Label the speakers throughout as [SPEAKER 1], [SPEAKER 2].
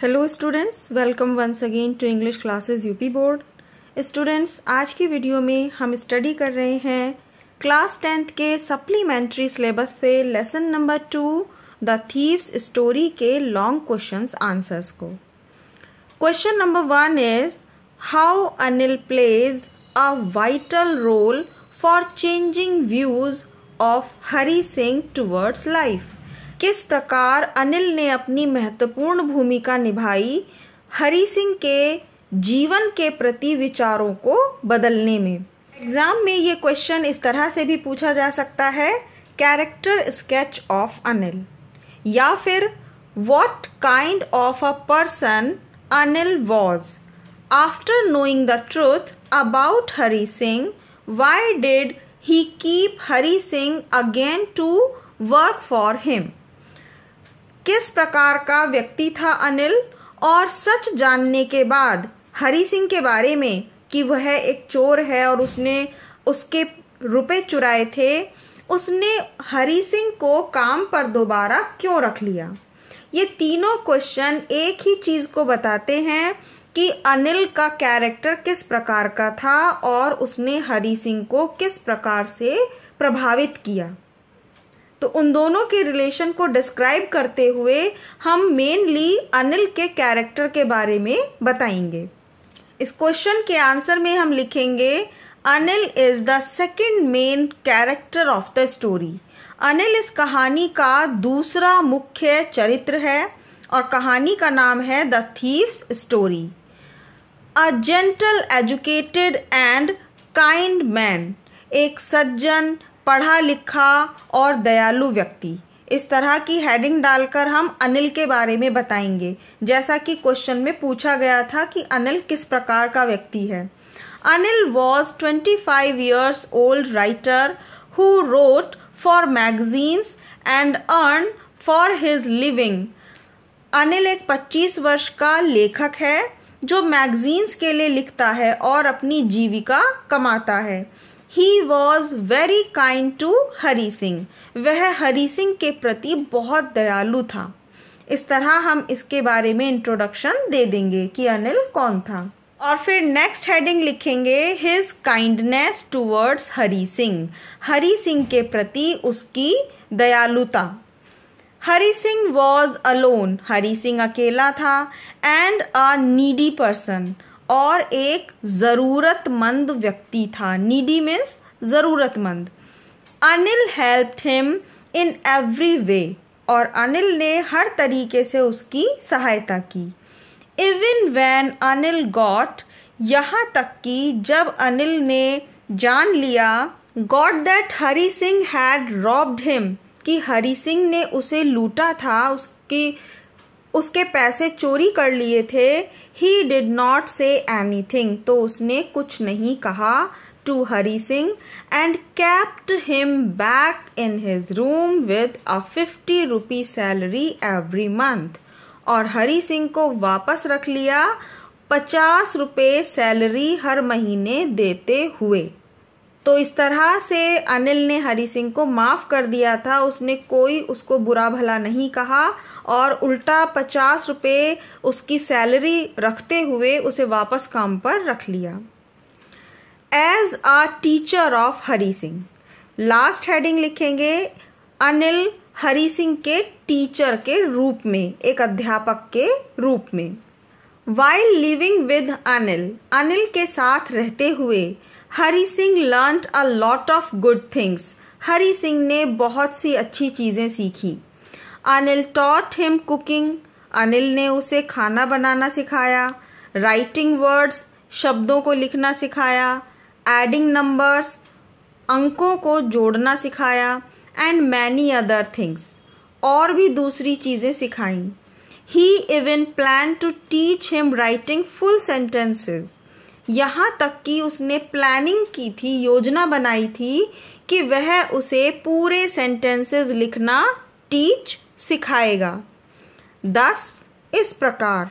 [SPEAKER 1] Hello students welcome once again to English classes UP board students आज की video में हम स्टडी कर रहे हैं क्लास टेंथ के सप्लीमेंट्री सिलेबस से lesson number two the thieves story के लॉन्ग क्वेश्चंस आंसर्स को question number one is how Anil plays a vital role for changing views of Hari Singh towards life किस प्रकार अनिल ने अपनी महत्वपूर्ण भूमिका निभाई हरी सिंह के जीवन के प्रति विचारों को बदलने में एग्जाम में ये क्वेश्चन इस तरह से भी पूछा जा सकता है कैरेक्टर स्केच ऑफ अनिल या फिर what kind of a person Anil was after knowing the truth about Hari Singh why did he keep Hari Singh again to work for him किस प्रकार का व्यक्ति था अनिल और सच जानने के बाद हरि सिंह के बारे में कि वह एक चोर है और उसने उसके रुपए चुराए थे उसने हरि सिंह को काम पर दोबारा क्यों रख लिया ये तीनों क्वेश्चन एक ही चीज को बताते हैं कि अनिल का कैरेक्टर किस प्रकार का था और उसने हरि सिंह को किस प्रकार से प्रभावित किया तो उन दोनों के रिलेशन को डिस्क्राइब करते हुए हम मेनली अनिल के कैरेक्टर के बारे में बताएंगे इस क्वेश्चन के आंसर में हम लिखेंगे Anil is the second main character of the story Anil इस कहानी का दूसरा मुख्य चरित्र है और कहानी का नाम है the thieves story a gentle educated and kind man एक सज्जन पढ़ा लिखा और दयालु व्यक्ति इस तरह की हेडिंग डालकर हम अनिल के बारे में बताएंगे जैसा कि क्वेश्चन में पूछा गया था कि अनिल किस प्रकार का व्यक्ति है Anil was twenty five years old writer who wrote for magazines and earn for his living Anil एक 25 वर्ष का लेखक है जो मैगजीन्स के लिए लिखता है और अपनी जीविका कमाता है he was very kind to Hari Singh वह हरी सिंह के प्रति बहुत दयालु था इस तरह हम इसके बारे में इंट्रोडक्शन दे देंगे कि अनिल कौन था और फिर नेक्स्ट हेडिंग लिखेंगे his kindness towards Hari Singh Hari Singh के प्रति उसकी दयालुता हरी सिंह वॉज अलोन हरी सिंह अकेला था एंड अ नीडी पर्सन और एक ज़रूरतमंद व्यक्ति था नीडी मीन्स ज़रूरतमंद Anil helped him in every way और अनिल ने हर तरीके से उसकी सहायता की इवन वैन अनिल गॉट यहाँ तक कि जब अनिल ने जान लिया got that Hari Singh had robbed him कि हरी सिंह ने उसे लूटा था उसकी उसके पैसे चोरी कर लिए थे he did not say anything तो उसने कुछ नहीं कहा to Hari Singh and kept him back in his room with a fifty rupee salary every month और हरी सिंह को वापस रख लिया पचास रुपये सैलरी हर महीने देते हुए तो इस तरह से अनिल ने हरी सिंह को माफ़ कर दिया था उसने कोई उसको बुरा भला नहीं कहा और उल्टा पचास रुपये उसकी सैलरी रखते हुए उसे वापस काम पर रख लिया as a teacher of Hari Singh last heading लिखेंगे अनिल हरी सिंह के टीचर के रूप में एक अध्यापक के रूप में while living with Anil Anil के साथ रहते हुए Hari Singh learn a lot of good things Hari Singh ने बहुत सी अच्छी चीजें सीखी Anil taught him cooking Anil ने उसे खाना बनाना सिखाया राइटिंग वर्ड्स शब्दों को लिखना सिखाया एडिंग नंबर्स अंकों को जोड़ना सिखाया एंड मैनी अदर थिंग्स और भी दूसरी चीज़ें सिखाई he even plan to teach him writing full sentences यहाँ तक कि उसने प्लानिंग की थी योजना बनाई थी कि वह उसे पूरे सेंटेंसेस लिखना टीच सिखाएगा दस इस प्रकार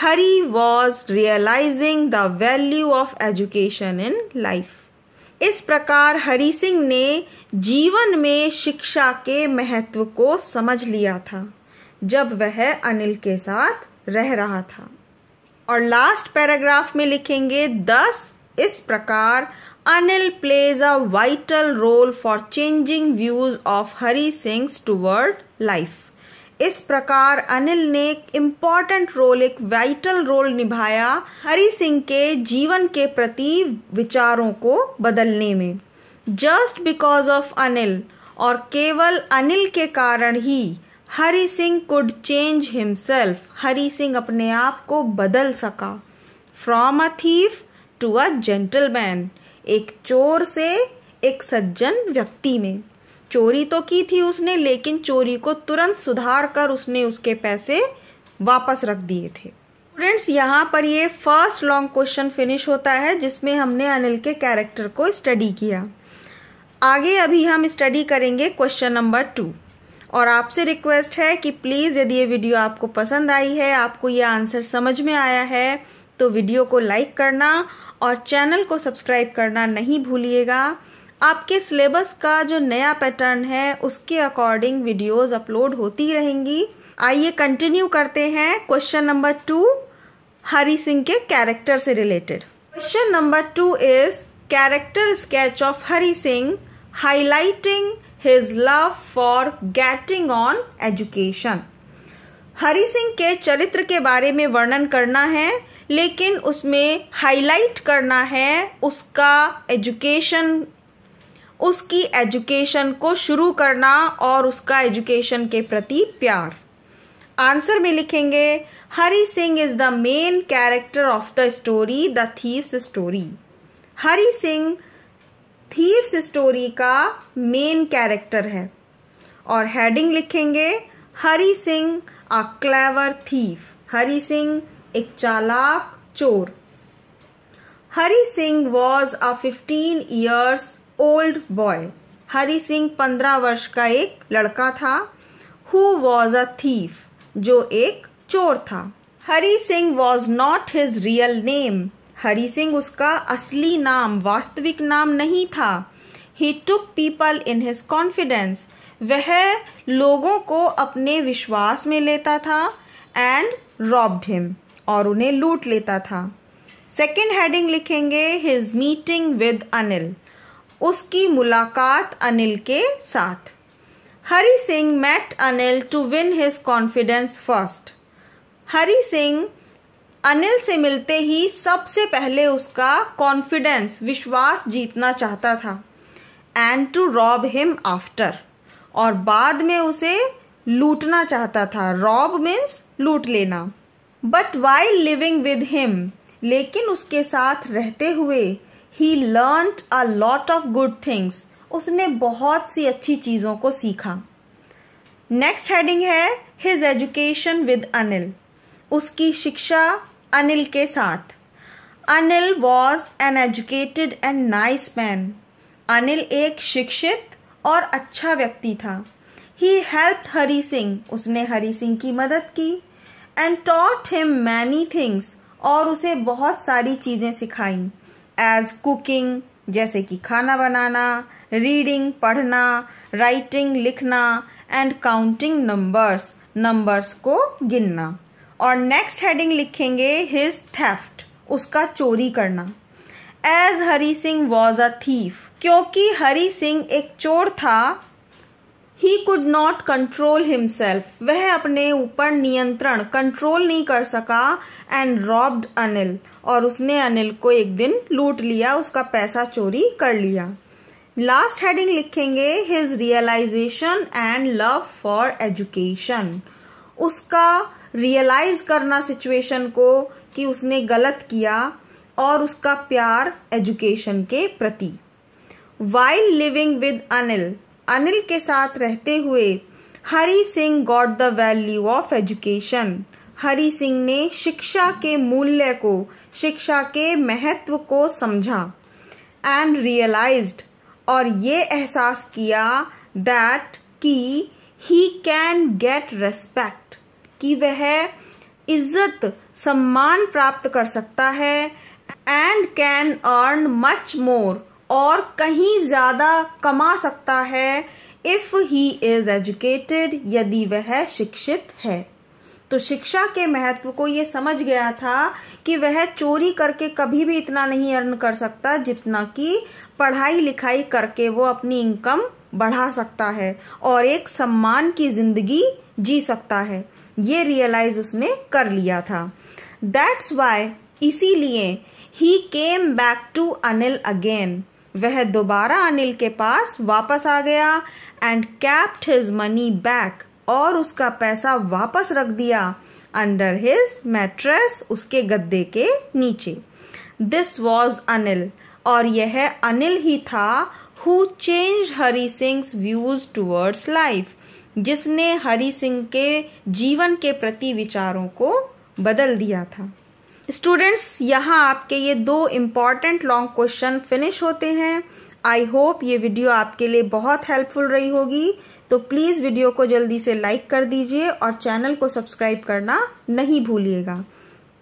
[SPEAKER 1] Hari was realising the value of education in life इस प्रकार हरी सिंह ने जीवन में शिक्षा के महत्व को समझ लिया था जब वह अनिल के साथ रह रहा था और लास्ट पैराग्राफ में लिखेंगे दस इस प्रकार Anil plays a vital role for changing views of Hari Singh's toward life. इस प्रकार अनिल ने एक इम्पॉर्टेंट रोल एक वाइटल रोल निभाया हरि सिंह के जीवन के प्रति विचारों को बदलने में जस्ट बिकॉज ऑफ अनिल और केवल अनिल के कारण ही Hari Singh could change himself Hari Singh अपने आप को बदल सका from a thief to a gentleman एक चोर से एक सज्जन व्यक्ति में चोरी तो की थी उसने लेकिन चोरी को तुरंत सुधार कर उसने उसके पैसे वापस रख दिए थे फ्रेंड्स यहाँ पर ये फर्स्ट लॉन्ग क्वेश्चन फिनिश होता है जिसमें हमने अनिल के कैरेक्टर को स्टडी किया आगे अभी हम स्टडी करेंगे क्वेश्चन नंबर टू और आपसे रिक्वेस्ट है कि प्लीज़ यदि ये वीडियो आपको पसंद आई है आपको ये आंसर समझ में आया है तो वीडियो को लाइक करना और चैनल को सब्सक्राइब करना नहीं भूलिएगा आपके सिलेबस का जो नया पैटर्न है उसके अकॉर्डिंग वीडियोस अपलोड होती रहेंगी आइए कंटिन्यू करते हैं question number two Hari Singh के कैरेक्टर से related question number two is character sketch of Hari Singh highlighting his love for getting on education Hari Singh के चरित्र के बारे में वर्णन करना है लेकिन उसमें हाईलाइट करना है उसका एजुकेशन उसकी एजुकेशन को शुरू करना और उसका एजुकेशन के प्रति प्यार आंसर में लिखेंगे Hari Singh is the main character of the story the thieves story Hari Singh thieves story का मेन कैरेक्टर है और हेडिंग लिखेंगे Hari Singh a clever thief Hari Singh एक चालाक चोर Hari Singh was a fifteen years old boy Hari Singh पंद्रह वर्ष का एक लड़का था हु वॉज अ थीफ जो एक चोर था Hari Singh was not his real name Hari Singh उसका असली नाम वास्तविक नाम नहीं था he took people in his confidence वह लोगों को अपने विश्वास में लेता था एंड रॉब्ड हिम और उन्हें लूट लेता था सेकेंड हेडिंग लिखेंगे हिज मीटिंग विद अनिल उसकी मुलाकात अनिल के साथ Hari Singh met Anil to win his confidence first Hari Singh Anil से मिलते ही सबसे पहले उसका कॉन्फिडेंस विश्वास जीतना चाहता था and to rob him after और बाद में उसे लूटना चाहता था रॉब मीन्स लूट लेना but while living with him लेकिन उसके साथ रहते हुए he learn a lot of good things उसने बहुत सी अच्छी चीज़ों को सीखा नेक्स्ट हेडिंग है हिज एजुकेशन विद अनिल उसकी शिक्षा अनिल के साथ Anil was an educated and nice man Anil एक शिक्षित और अच्छा व्यक्ति था ही हेल्प हरी सिंह उसने हरी सिंह की मदद की and taught him many things और उसे बहुत सारी चीज़ें सिखाई एज कुकिंग जैसे कि खाना बनाना रीडिंग पढ़ना राइटिंग लिखना एंड काउंटिंग नंबर्स नंबर्स को गिनना और नेक्स्ट हेडिंग लिखेंगे हिज थेफ्ट उसका चोरी करना as Hari Singh was a thief क्योंकि हरी सिंह एक चोर था he could not control himself वह अपने ऊपर नियंत्रण कंट्रोल नहीं कर सका एंड रॉब्ड अनिल और उसने अनिल को एक दिन लूट लिया उसका पैसा चोरी कर लिया लास्ट हेडिंग लिखेंगे his realisation and love for education उसका रियलाइज करना सिचुएशन को कि उसने गलत किया और उसका प्यार एजुकेशन के प्रति while living with Anil Anil के साथ रहते हुए Hari Singh got the value of education Hari Singh ने शिक्षा के मूल्य को शिक्षा के महत्व को समझा एंड रियलाइज और ये एहसास किया दैट कि ही कैन गेट रेस्पेक्ट कि वह इज्जत सम्मान प्राप्त कर सकता है and can earn much more और कहीं ज्यादा कमा सकता है इफ ही इज एजुकेटेड यदि वह शिक्षित है तो शिक्षा के महत्व को यह समझ गया था कि वह चोरी करके कभी भी इतना नहीं अर्न कर सकता जितना कि पढ़ाई लिखाई करके वो अपनी इनकम बढ़ा सकता है और एक सम्मान की जिंदगी जी सकता है ये रियलाइज उसने कर लिया था दैट्स वाई इसीलिए he came back to Anil again वह दोबारा अनिल के पास वापस आ गया and kept his money back और उसका पैसा वापस रख दिया अंडर हिज मैट्रेस उसके गद्दे के नीचे दिस वॉज अनिल और यह अनिल ही था who change Hari Singh views towards life जिसने हरी सिंह के जीवन के प्रति विचारों को बदल दिया था स्टूडेंट्स यहाँ आपके ये दो इम्पॉर्टेंट लॉन्ग क्वेश्चन फिनिश होते हैं आई होप ये वीडियो आपके लिए बहुत हेल्पफुल रही होगी तो प्लीज़ वीडियो को जल्दी से लाइक कर दीजिए और चैनल को सब्सक्राइब करना नहीं भूलिएगा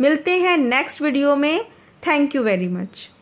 [SPEAKER 1] मिलते हैं नेक्स्ट वीडियो में थैंक यू वेरी मच